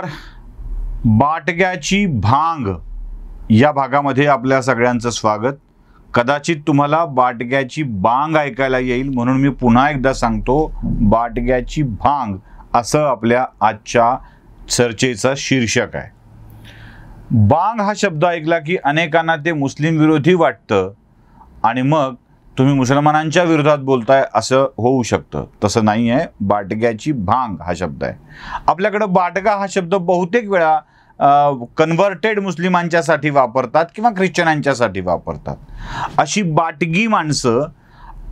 नमस्कार बाटग्याची भांग या भागामध्ये आपल्या सगळ्यांचं स्वागत कदाचित तुम्हाला बाटग्याची बांग ऐकायला येईल म्हणून मी पुन्हा एकदा सांगतो बाटग्याची भांग असं आपल्या आजच्या चर्चेचा शीर्षक आहे बांग हा शब्द ऐकला की अनेकांना ते मुस्लिम विरोधी वाटतं आणि मग तुम्ही मुसलमानांच्या विरोधात बोलताय असं होऊ शकतं तसं नाही आहे बाटग्याची भांग हा शब्द आहे आपल्याकडं बाटगा हा शब्द बहुतेक वेळा कन्व्हर्टेड मुस्लिमांच्यासाठी वापरतात किंवा ख्रिश्चनांच्यासाठी वापरतात अशी बाटगी माणसं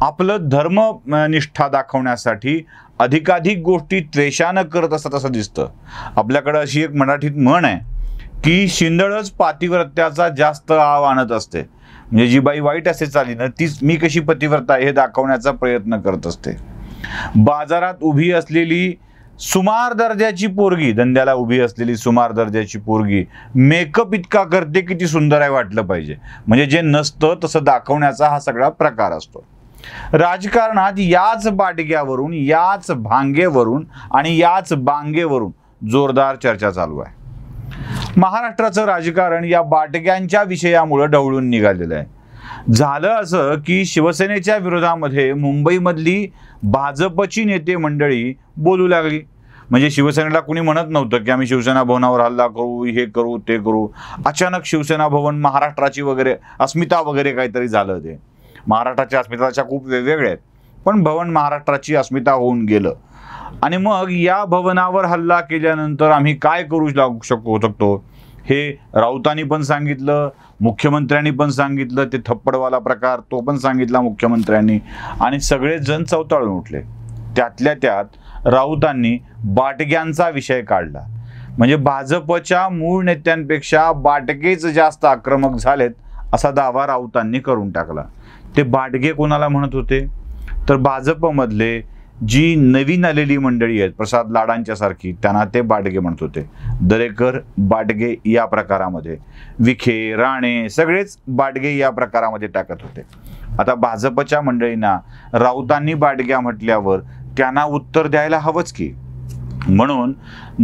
आपलं धर्मनिष्ठा दाखवण्यासाठी अधिकाधिक गोष्टी त्वेषानं करत असतात असं दिसतं आपल्याकडं अशी एक मराठीत म्हण आहे की शिंदळच पातिव्रत्याचा जास्त आव आणत असते म्हणजे जी बाई वाईट असे चाली ना तीच मी कशी पतिव्रता हे दाखवण्याचा प्रयत्न करत असते बाजारात उभी असलेली सुमार दर्जाची पोरगी धंद्याला उभी असलेली सुमार दर्जाची पोरगी मेकअप इतका करते की ती सुंदर आहे वाटलं पाहिजे म्हणजे जे नसतं तसं दाखवण्याचा हा सगळा प्रकार असतो राजकारणात याच बाटग्यावरून याच भांगेवरून आणि याच बांगेवरून जोरदार चर्चा चालू आहे महाराष्ट्राचं राजकारण या बाटग्यांच्या विषयामुळं ढवळून निघालेलं आहे झालं असं की शिवसेनेच्या विरोधामध्ये मुंबईमधली भाजपची नेते मंडळी बोलू लागली म्हणजे शिवसेनेला कुणी म्हणत नव्हतं की आम्ही शिवसेना भवनावर हल्ला करू हे करू ते करू अचानक शिवसेना भवन महाराष्ट्राची वगैरे अस्मिता वगैरे काहीतरी झालं ते महाराष्ट्राच्या अस्मिताच्या खूप वेगवेगळ्या आहेत पण भवन महाराष्ट्राची अस्मिता होऊन गेलं आणि मग या भवनावर हल्ला केल्यानंतर आम्ही काय करू लागू शकू शकतो हे राऊतांनी पण सांगितलं मुख्यमंत्र्यांनी पण सांगितलं ते थप्पडवाला प्रकार तो पण सांगितला मुख्यमंत्र्यांनी आणि सगळे जण चवताळून उठले त्यातल्या त्यात राऊतांनी बाटग्यांचा विषय काढला म्हणजे भाजपच्या मूळ नेत्यांपेक्षा बाटगेच जास्त आक्रमक झालेत असा दावा राऊतांनी करून टाकला ते बाटगे कोणाला म्हणत होते तर भाजपमधले जी नवीन आलेली मंडळी आहेत प्रसाद लाडांच्यासारखी त्यांना ते बाडगे म्हणत होते दरेकर बाडगे या प्रकारामध्ये विखे राणे सगळेच बाडगे या प्रकारामध्ये टाकत होते आता भाजपच्या मंडळींना राऊतांनी बाडग्या म्हटल्यावर त्यांना उत्तर द्यायला हवंच की म्हणून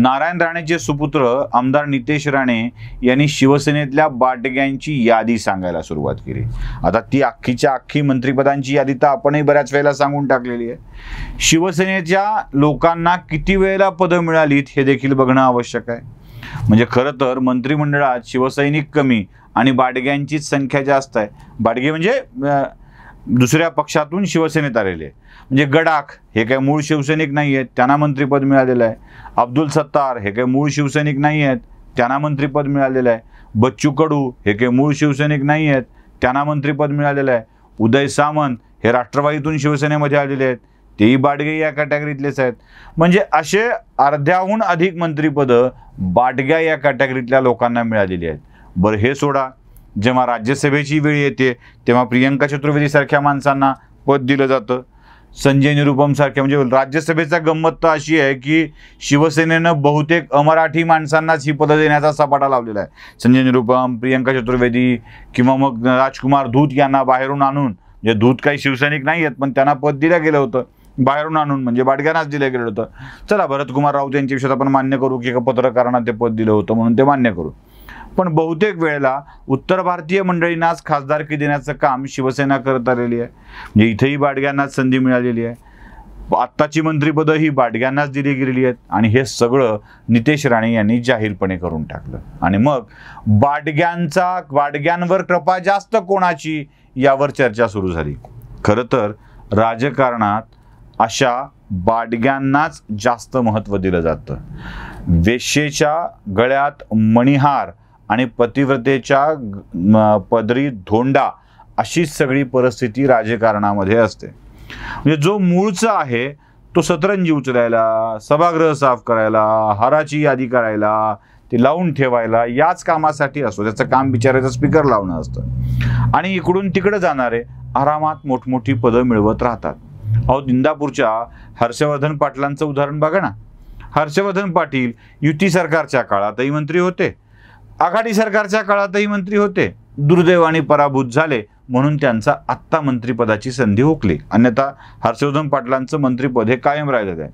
नारायण राणेचे सुपुत्र आमदार नितेश राणे यांनी शिवसेनेतल्या बाटग्यांची यादी सांगायला सुरुवात केली आता ती अख्खीच्या अख्खी मंत्रिपदांची यादी तर आपणही बऱ्याच वेळेला सांगून टाकलेली आहे शिवसेनेच्या लोकांना किती वेळेला पदं मिळालीत हे देखील बघणं आवश्यक आहे म्हणजे खरं तर मंत्रिमंडळात शिवसैनिक कमी आणि बाडग्यांचीच संख्या जास्त आहे बाडगे म्हणजे दुसऱ्या पक्षातून शिवसेनेत आलेले म्हणजे गडाख हे काही मूळ शिवसैनिक नाही आहेत त्यांना मंत्रिपद मिळालेलं आहे अब्दुल सत्तार हे काही मूळ शिवसैनिक नाही आहेत त्यांना मंत्रिपद मिळालेलं आहे बच्चू कडू हे काही मूळ शिवसैनिक नाही आहेत त्यांना मंत्रिपद मिळालेलं आहे उदय सामंत हे राष्ट्रवादीतून शिवसेनेमध्ये आलेले आहेत तेही बाडगे या कॅटेगरीतलेच आहेत म्हणजे असे अर्ध्याहून अधिक मंत्रिपदं बाडग्या या कॅटेगरीतल्या लोकांना मिळालेली आहेत बरं हे सोडा जेव्हा राज्यसभेची वेळ येते तेव्हा प्रियंका चतुर्वेदी सारख्या माणसांना पद दिलं जातं संजय निरुपम सारख्या म्हणजे राज्यसभेचा गंमत तर अशी आहे की शिवसेनेनं बहुतेक अमराठी माणसांनाच ही पदं देण्याचा सपाटा लावलेला आहे संजय निरुपम प्रियंका चतुर्वेदी किंवा मग राजकुमार धूत यांना बाहेरून आणून म्हणजे धूत काही शिवसैनिक नाही आहेत पण त्यांना पद दिलं गेलं होतं बाहेरून आणून म्हणजे बाडग्यांनाच दिलं गेलं होतं चला भरतकुमार राऊत यांच्या विषयात आपण मान्य करू की एका पत्रकारांना ते पद दिलं होतं म्हणून ते मान्य करू पण बहुतेक वेळेला उत्तर भारतीय मंडळींनाच खासदारकी देण्याचं काम शिवसेना करत आलेली आहे म्हणजे इथेही बाडग्यांनाच संधी मिळालेली आहे आत्ताची मंत्रिपदं ही बाडग्यांनाच दिली गेलेली आहेत आणि हे सगळं नितेश राणे यांनी जाहीरपणे करून टाकलं आणि मग बाडग्यांचा बाडग्यांवर कृपा जास्त कोणाची यावर चर्चा सुरू झाली खरं तर राजकारणात अशा बाडग्यांनाच जास्त महत्त्व दिलं जातं वेशेच्या गळ्यात मणिहार आणि पतिव्रतेच्या पदरी धोंडा अशीच सगळी परिस्थिती राजकारणामध्ये असते म्हणजे जो मूळचा आहे तो सतरंजी उचलायला सभागृह साफ करायला हाराची यादी करायला ते लावून ठेवायला याच कामासाठी असतो त्याचं काम बिचारायचं स्पीकर लावणं असतं आणि इकडून तिकडे जाणारे आरामात मोठमोठी पदं मिळवत राहतात अहो इंदापूरच्या हर्षवर्धन पाटलांचं उदाहरण बघा ना हर्षवर्धन पाटील युती सरकारच्या काळातही मंत्री होते आघाडी सरकारच्या काळातही मंत्री होते दुर्दैवाने पराभूत झाले म्हणून त्यांचा आत्ता मंत्रिपदाची संधी ओकली अन्यथा हर्षवर्धन पाटलांचं मंत्रिपद हे कायम राहिलं आहे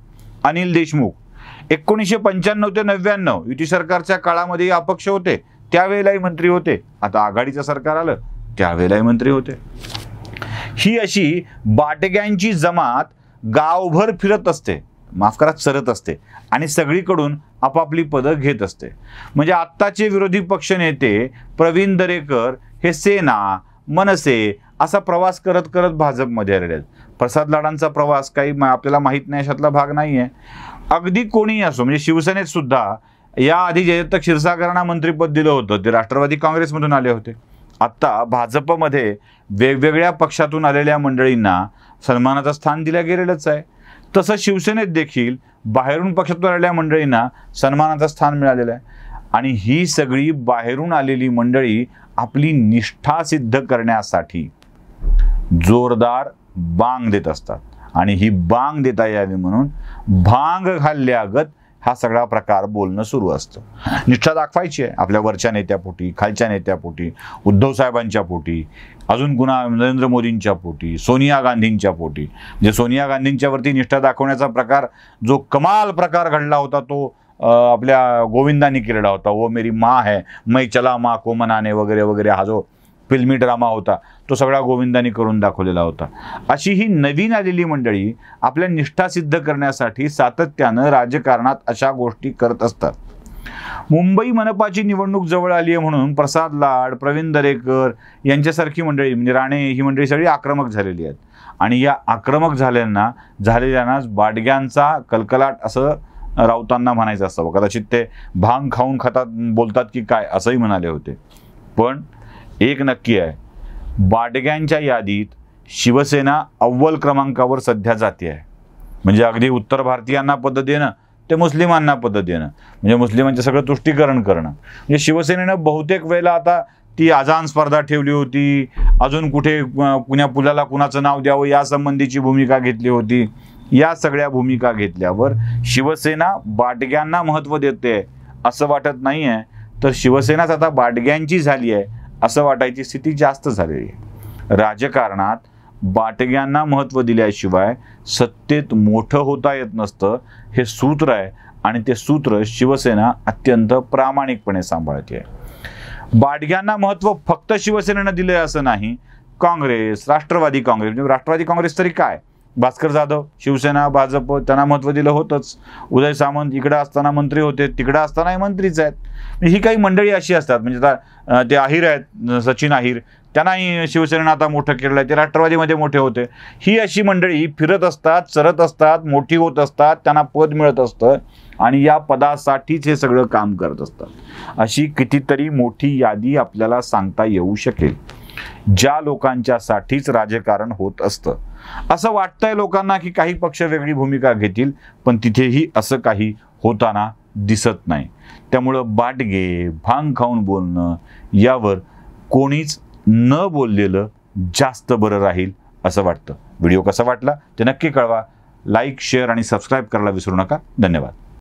अनिल देशमुख एकोणीसशे पंच्याण्णव ते नव्याण्णव युती सरकारच्या काळामध्ये अपक्ष होते त्यावेळेलाही मंत्री होते आता आघाडीचं सरकार आलं त्यावेळेलाही मंत्री होते ही अशी बाटग्यांची जमात गावभर फिरत असते माफ करा चरत असते आणि सगळीकडून आपापली पदं घेत असते म्हणजे आत्ताचे विरोधी पक्ष नेते प्रवीण दरेकर हे सेना मनसे असा प्रवास करत करत भाजपमध्ये आलेले आहेत प्रसाद लाडांचा प्रवास काही आपल्याला माहीत नाही अशातला भाग नाही आहे अगदी कोणीही असो म्हणजे शिवसेनेत सुद्धा याआधी जयदत्त क्षीरसागरांना मंत्रिपद दिलं होतं ते राष्ट्रवादी काँग्रेसमधून आले होते आत्ता भाजपमध्ये वेगवेगळ्या पक्षातून आलेल्या मंडळींना सन्मानाचं स्थान दिलं गेलेलंच आहे तसं शिवसेनेत देखील बाहेरून पक्षात आलेल्या मंडळींना सन्मानाचं स्थान मिळालेलं आहे आणि ही सगळी बाहेरून आलेली मंडळी आपली निष्ठा सिद्ध करण्यासाठी जोरदार बांग देत असतात आणि ही बांग देता यावी म्हणून भांग खाल्ल्यागत हा सगळा प्रकार बोलणं सुरू असतं निष्ठा दाखवायची आहे आपल्या वरच्या नेत्यापोटी खालच्या नेत्यापोटी उद्धव साहेबांच्या पोटी अजून पुन्हा नरेंद्र मोदींच्या पोटी सोनिया गांधींच्या पोटी म्हणजे सोनिया गांधींच्यावरती निष्ठा दाखवण्याचा प्रकार जो कमाल प्रकार घडला होता तो आपल्या गोविंदांनी केलेला होता वो मेरी माँ है मै चला माँ को मनाने वगैरे वगैरे हा जो फिल्मी ड्रामा होता तो सगळा गोविंदाने करून दाखवलेला होता अशी ही नवीन आलेली मंडळी आपल्या निष्ठा सिद्ध करण्यासाठी सातत्यानं राजकारणात अशा गोष्टी करत असतात मुंबई मनपाची निवडणूक जवळ आली आहे म्हणून प्रसाद लाड प्रवीण दरेकर यांच्यासारखी मंडळी म्हणजे राणे ही मंडळी सगळी आक्रमक झालेली आहेत आणि या आक्रमक झाल्यांना झालेल्यांनाच बाडग्यांचा कलकलाट असं राऊतांना म्हणायचं असतं कदाचित ते भांग खाऊन खातात बोलतात की काय असंही म्हणाले होते पण एक नक्की आहे बाडग्यांच्या यादीत शिवसेना अव्वल क्रमांकावर सध्या जाते आहे म्हणजे अगदी उत्तर भारतीयांना पद देणं ते मुस्लिमांना पद देणं म्हणजे मुस्लिमांचं सगळं तुष्टीकरण करणं म्हणजे शिवसेनेनं बहुतेक वेळेला आता ती आझान स्पर्धा ठेवली होती अजून कुठे कुण्या पुलाला कुणाचं नाव द्यावं यासंबंधीची भूमिका घेतली होती या सगळ्या भूमिका घेतल्यावर शिवसेना बाटग्यांना महत्त्व देते असं वाटत नाही आहे तर शिवसेनाच आता बाटग्यांची झाली आहे असं वाटायची स्थिती जास्त झालेली आहे राजकारणात बाटग्यांना महत्त्व दिल्याशिवाय सत्तेत मोठं होता येत नसतं हे सूत्र आहे आणि ते सूत्र शिवसेना अत्यंत प्रामाणिकपणे सांभाळते बाटग्यांना महत्त्व फक्त शिवसेनेनं दिलं असं नाही काँग्रेस राष्ट्रवादी काँग्रेस म्हणजे राष्ट्रवादी काँग्रेस तरी काय भास्कर जाधव शिवसेना भाजप त्यांना महत्त्व दिलं होतंच उदय सामंत इकडं असताना मंत्री होते तिकडं असतानाही मंत्रीच आहेत ही काही मंडळी अशी असतात म्हणजे आता ते आहीर आहेत सचिन आहीर त्यांनाही शिवसेनेनं आता मोठं केलं आहे ते राष्ट्रवादीमध्ये मोठे होते ही अशी मंडळी फिरत असतात चरत असतात मोठी होत असतात त्यांना पद मिळत असतं आणि या पदासाठीच हे सगळं काम करत असतात अशी कितीतरी मोठी यादी आपल्याला सांगता येऊ शकेल ज्या लोकांच्यासाठीच राजकारण होत असतं असं वाटतंय लोकांना की काही पक्ष वेगळी भूमिका घेतील पण तिथेही असं काही होताना दिसत नाही त्यामुळं बाटगे भांग खाऊन बोलणं यावर कोणीच न बोललेलं जास्त बरं राहील असं वाटतं व्हिडिओ कसा वाटला ते नक्की कळवा लाईक शेअर आणि सबस्क्राईब करायला विसरू नका धन्यवाद